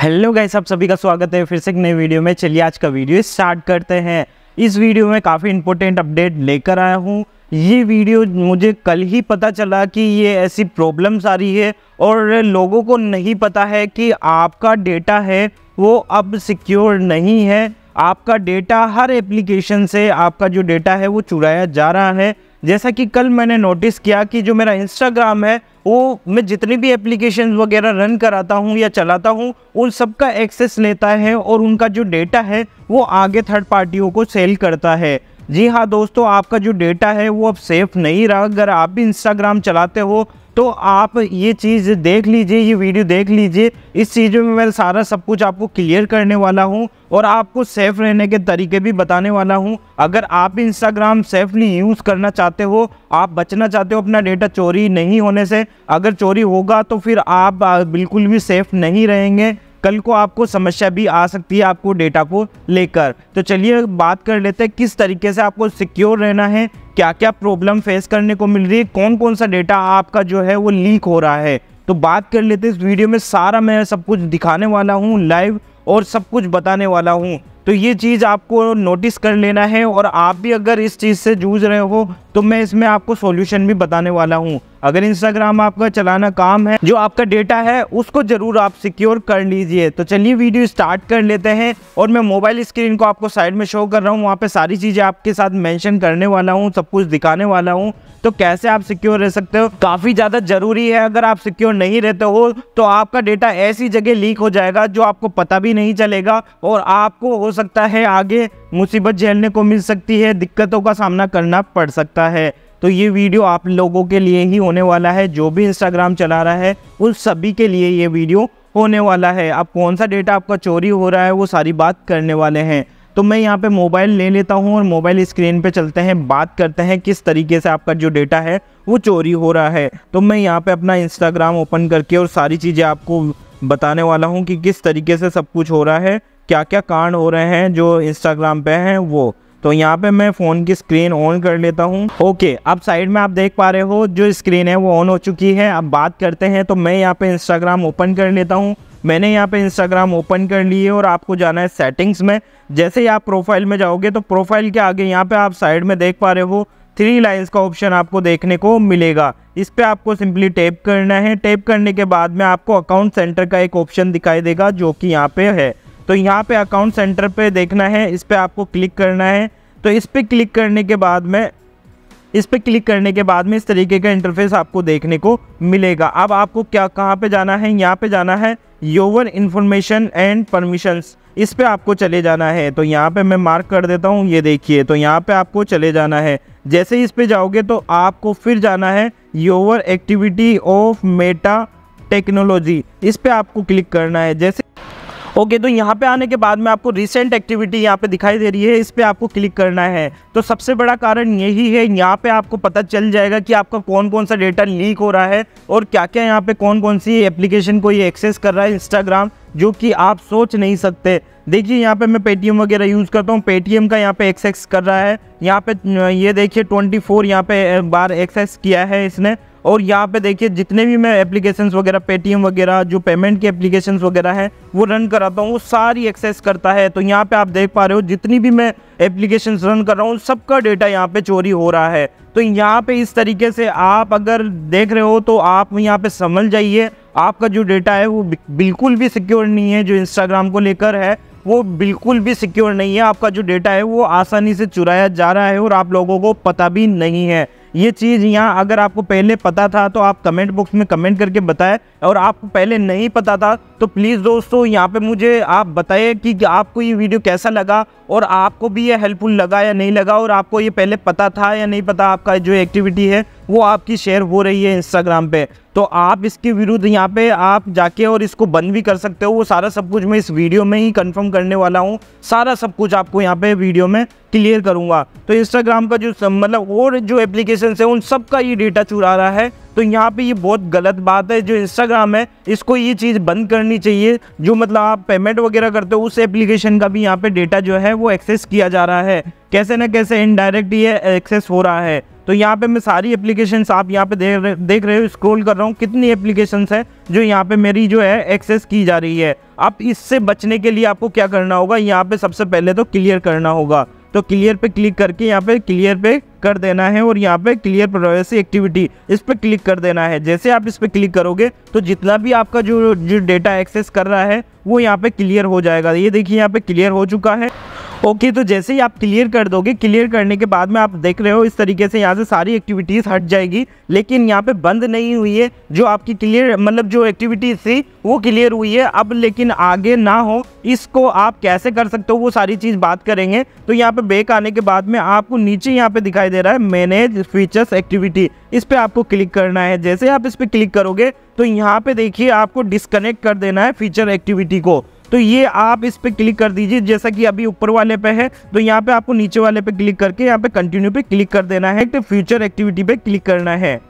hello guys आप सभी का स्वागत है फिर से एक नई वीडियो में चलिए आज का वीडियो स्टार्ट करते हैं इस वीडियो में काफ़ी इंपॉर्टेंट अपडेट लेकर आया हूँ ये वीडियो मुझे कल ही पता चला कि ये ऐसी प्रॉब्लम्स आ रही है और लोगों को नहीं पता है कि आपका डेटा है वो अब सिक्योर नहीं है आपका डेटा हर एप्लीकेशन से आपका जो डेटा है वो चुराया जा रहा है जैसा कि कल मैंने नोटिस किया कि जो मेरा इंस्टाग्राम है वो मैं जितनी भी एप्लीकेशन वगैरह रन कराता हूँ या चलाता हूँ उन सब का एक्सेस लेता है और उनका जो डेटा है वो आगे थर्ड पार्टियों को सेल करता है जी हाँ दोस्तों आपका जो डेटा है वो अब सेफ़ नहीं रहा अगर आप भी इंस्टाग्राम चलाते हो तो आप ये चीज़ देख लीजिए ये वीडियो देख लीजिए इस चीज़ में मैं सारा सब कुछ आपको क्लियर करने वाला हूँ और आपको सेफ़ रहने के तरीके भी बताने वाला हूँ अगर आप इंस्टाग्राम सेफली यूज़ करना चाहते हो आप बचना चाहते हो अपना डेटा चोरी नहीं होने से अगर चोरी होगा तो फिर आप बिल्कुल भी सेफ़ नहीं रहेंगे कल को आपको समस्या भी आ सकती है आपको डेटा को लेकर तो चलिए बात कर लेते हैं किस तरीके से आपको सिक्योर रहना है क्या क्या प्रॉब्लम फेस करने को मिल रही है कौन कौन सा डेटा आपका जो है वो लीक हो रहा है तो बात कर लेते इस वीडियो में सारा मैं सब कुछ दिखाने वाला हूँ लाइव और सब कुछ बताने वाला हूँ तो ये चीज़ आपको नोटिस कर लेना है और आप भी अगर इस चीज़ से जूझ रहे हो तो मैं इसमें आपको सॉल्यूशन भी बताने वाला हूँ अगर इंस्टाग्राम आपका चलाना काम है जो आपका डेटा है उसको जरूर आप सिक्योर कर लीजिए तो चलिए वीडियो स्टार्ट कर लेते हैं और मैं मोबाइल स्क्रीन को आपको साइड में शो कर रहा हूँ वहाँ पे सारी चीज़ें आपके साथ मैंशन करने वाला हूँ सब कुछ दिखाने वाला हूँ तो कैसे आप सिक्योर रह सकते हो काफ़ी ज़्यादा ज़रूरी है अगर आप सिक्योर नहीं रहते हो तो आपका डेटा ऐसी जगह लीक हो जाएगा जो आपको पता भी नहीं चलेगा और आपको हो सकता है आगे मुसीबत झेलने को मिल सकती है दिक्कतों का सामना करना पड़ सकता है तो ये वीडियो आप लोगों के लिए ही होने वाला है जो भी इंस्टाग्राम चला रहा है उन सभी के लिए ये वीडियो होने वाला है अब कौन सा डेटा आपका चोरी हो रहा है वो सारी बात करने वाले हैं तो मैं यहाँ पे मोबाइल ले लेता हूँ और मोबाइल स्क्रीन पे चलते हैं बात करते हैं किस तरीके से आपका जो डेटा है वो चोरी हो रहा है तो मैं यहाँ पे अपना इंस्टाग्राम ओपन करके और सारी चीज़ें आपको बताने वाला हूँ कि किस तरीके से सब कुछ हो रहा है क्या क्या कांड हो रहे हैं जो इंस्टाग्राम पे हैं वो तो यहाँ पे मैं फ़ोन की स्क्रीन ऑन कर लेता हूँ ओके अब साइड में आप देख पा रहे हो जो स्क्रीन है वो ऑन हो चुकी है अब बात करते हैं तो मैं यहाँ पे इंस्टाग्राम ओपन कर लेता हूँ मैंने यहाँ पे इंस्टाग्राम ओपन कर लिए और आपको जाना है सेटिंग्स में जैसे ही आप प्रोफाइल में जाओगे तो प्रोफाइल के आगे यहाँ पे आप साइड में देख पा रहे हो थ्री लाइन्स का ऑप्शन आपको देखने को मिलेगा इस पर आपको सिंपली टेप करना है टेप करने के बाद में आपको अकाउंट सेंटर का एक ऑप्शन दिखाई देगा जो कि यहाँ पे है तो यहाँ पे अकाउंट सेंटर पे देखना है इस पर आपको क्लिक करना है तो इस पर क्लिक करने के बाद में इस पर क्लिक करने के बाद में इस तरीके का इंटरफेस आपको देखने को मिलेगा अब आपको क्या कहाँ पे जाना है यहाँ पे जाना है योवर इन्फॉर्मेशन एंड परमिशंस इस पे आपको चले जाना है तो यहाँ पे मैं मार्क कर देता हूँ ये देखिए तो यहाँ पे आपको चले जाना है जैसे इस पे जाओगे तो आपको फिर जाना है your activity of Meta technology इस पे आपको क्लिक करना है जैसे ओके तो यहाँ पे आने के बाद में आपको रिसेंट एक्टिविटी यहाँ पे दिखाई दे रही है इस पर आपको क्लिक करना है तो सबसे बड़ा कारण यही है यहाँ पे आपको पता चल जाएगा कि आपका कौन कौन सा डेटा लीक हो रहा है और क्या क्या यहाँ पे कौन कौन सी एप्लीकेशन को ये एक्सेस कर रहा है इंस्टाग्राम जो कि आप सोच नहीं सकते देखिए यहाँ पे मैं पेटीएम वगैरह यूज़ करता हूँ पेटीएम का यहाँ पे एक्सेस कर रहा है यहाँ पे ये देखिए 24 फोर यहाँ पे बार एक्सेस किया है इसने और यहाँ पे देखिए जितने भी मैं एप्लीकेशंस वगैरह पेटीएम वगैरह जो पेमेंट की एप्लीकेशंस वगैरह है वो रन कराता हूँ वो सारी एक्सेस करता है तो यहाँ पे आप देख पा रहे हो जितनी भी मैं एप्लीकेशंस रन कर रहा हूँ सबका डेटा यहाँ पे चोरी हो रहा है तो यहाँ पे इस तरीके से आप अगर देख रहे हो तो आप यहाँ पे समझ जाइए आपका जो डेटा है वो बिल्कुल भी सिक्योर नहीं है जो इंस्टाग्राम को लेकर है वो बिल्कुल भी सिक्योर नहीं है आपका जो डेटा है वो आसानी से चुराया जा रहा है और आप लोगों को पता भी नहीं है ये चीज़ यहाँ अगर आपको पहले पता था तो आप कमेंट बॉक्स में कमेंट करके बताएं और आपको पहले नहीं पता था तो प्लीज़ दोस्तों यहाँ पे मुझे आप बताएं कि आपको ये वीडियो कैसा लगा और आपको भी ये हेल्पफुल लगा या नहीं लगा और आपको ये पहले पता था या नहीं पता आपका जो एक्टिविटी है वो आपकी शेयर हो रही है इंस्टाग्राम पर तो आप इसके विरुद्ध यहाँ पे आप जाके और इसको बंद भी कर सकते हो वो सारा सब कुछ मैं इस वीडियो में ही कंफर्म करने वाला हूँ सारा सब कुछ आपको यहाँ पे वीडियो में क्लियर करूँगा तो इंस्टाग्राम का जो मतलब और जो एप्लीकेशन है उन सब का ये डेटा चुरा रहा है तो यहाँ पे ये बहुत गलत बात है जो इंस्टाग्राम है इसको ये चीज़ बंद करनी चाहिए जो मतलब आप पेमेंट वगैरह करते हो उस एप्लीकेशन का भी यहाँ पे डेटा जो है वो एक्सेस किया जा रहा है कैसे ना कैसे इनडायरेक्ट ये एक्सेस हो रहा है तो यहाँ पे मैं सारी एप्लीकेशंस आप यहाँ पे देख रहे देख रहे हो स्क्रोल कर रहा हूँ कितनी एप्लीकेशंस है जो यहाँ पे मेरी जो है एक्सेस की जा रही है अब इससे बचने के लिए आपको क्या करना होगा यहाँ पे सबसे पहले तो क्लियर करना होगा तो क्लियर पे क्लिक करके यहाँ पे क्लियर पे कर देना है और यहाँ पे क्लियर प्राइवेसी एक्टिविटी इस पर क्लिक कर देना है जैसे आप इस पर क्लिक करोगे तो जितना भी आपका जो जो डेटा एक्सेस कर रहा है वो यहाँ पे क्लियर हो जाएगा ये देखिए यहाँ पे क्लियर हो चुका है ओके तो जैसे ही आप क्लियर कर दोगे क्लियर करने के बाद में आप देख रहे हो इस तरीके से यहाँ से सारी एक्टिविटीज़ हट जाएगी लेकिन यहाँ पे बंद नहीं हुई है जो आपकी क्लियर मतलब जो एक्टिविटीज़ थी वो क्लियर हुई है अब लेकिन आगे ना हो इसको आप कैसे कर सकते हो वो सारी चीज़ बात करेंगे तो यहाँ पर बेक आने के बाद में आपको नीचे यहाँ पर दिखाई दे रहा है मैनेज फीचर्स एक्टिविटी इस पर आपको क्लिक करना है जैसे आप इस पर क्लिक करोगे तो यहाँ पे देखिए आपको डिसकनेक्ट कर देना है फीचर एक्टिविटी को तो ये आप इस पर क्लिक कर दीजिए जैसा कि अभी ऊपर वाले पे है तो यहाँ पे आपको नीचे वाले पे क्लिक करके यहाँ पे कंटिन्यू पे क्लिक कर देना है तो फ्यूचर एक्टिविटी पे क्लिक करना है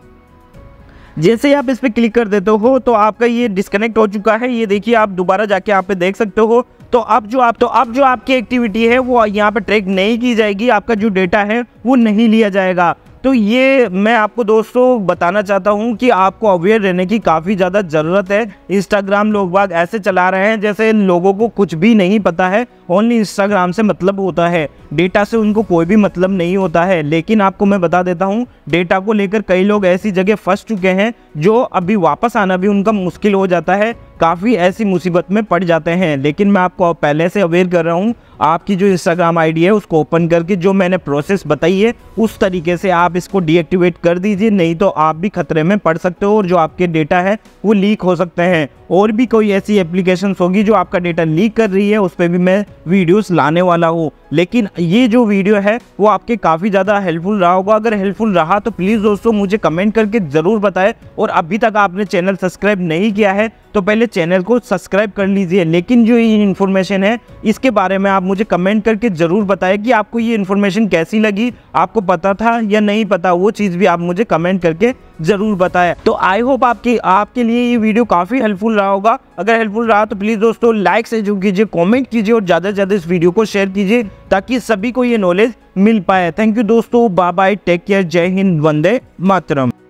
जैसे ही आप इस पर क्लिक कर देते हो तो आपका ये डिस्कनेक्ट हो चुका है ये देखिए आप दोबारा जाके यहाँ पे देख सकते हो तो अब जो आप तो अब जो आपकी एक्टिविटी है वो यहाँ पे ट्रैक नहीं की जाएगी आपका जो डेटा है वो नहीं लिया जाएगा तो ये मैं आपको दोस्तों बताना चाहता हूँ कि आपको अवेयर रहने की काफ़ी ज़्यादा ज़रूरत है इंस्टाग्राम लोग बाग ऐसे चला रहे हैं जैसे लोगों को कुछ भी नहीं पता है ओनली इंस्टाग्राम से मतलब होता है डेटा से उनको कोई भी मतलब नहीं होता है लेकिन आपको मैं बता देता हूँ डेटा को लेकर कई लोग ऐसी जगह फंस चुके हैं जो अभी वापस आना भी उनका मुश्किल हो जाता है काफ़ी ऐसी मुसीबत में पड़ जाते हैं लेकिन मैं आपको पहले से अवेयर कर रहा हूँ आपकी जो इंस्टाग्राम आईडी है उसको ओपन करके जो मैंने प्रोसेस बताई है उस तरीके से आप इसको डीएक्टिवेट कर दीजिए नहीं तो आप भी खतरे में पड़ सकते हो और जो आपके डेटा है वो लीक हो सकते हैं और भी कोई ऐसी एप्लीकेशन होगी जो आपका डेटा लीक कर रही है उस पर भी मैं वीडियोस लाने वाला हूँ लेकिन ये जो वीडियो है वो आपके काफ़ी ज़्यादा हेल्पफुल रहा होगा अगर हेल्पफुल रहा तो प्लीज़ दोस्तों मुझे कमेंट करके ज़रूर बताएं और अभी तक आपने चैनल सब्सक्राइब नहीं किया है तो पहले चैनल को सब्सक्राइब कर लीजिए लेकिन जो ये इन्फॉर्मेशन है इसके बारे में आप मुझे कमेंट करके ज़रूर बताएं कि आपको ये इन्फॉर्मेशन कैसी लगी आपको पता था या नहीं पता वो चीज़ भी आप मुझे कमेंट करके ज़रूर बताए तो आई होप आपकी आपके लिए ये वीडियो काफ़ी हेल्पफुल रहा होगा अगर हेल्पफुल रहा तो प्लीज़ दोस्तों लाइक से कीजिए कॉमेंट कीजिए और ज़्यादा से ज़्यादा इस वीडियो को शेयर कीजिए ताकि सभी को ये नॉलेज मिल पाए थैंक यू दोस्तों बाय बाय टेक केयर जय हिंद वंदे मातरम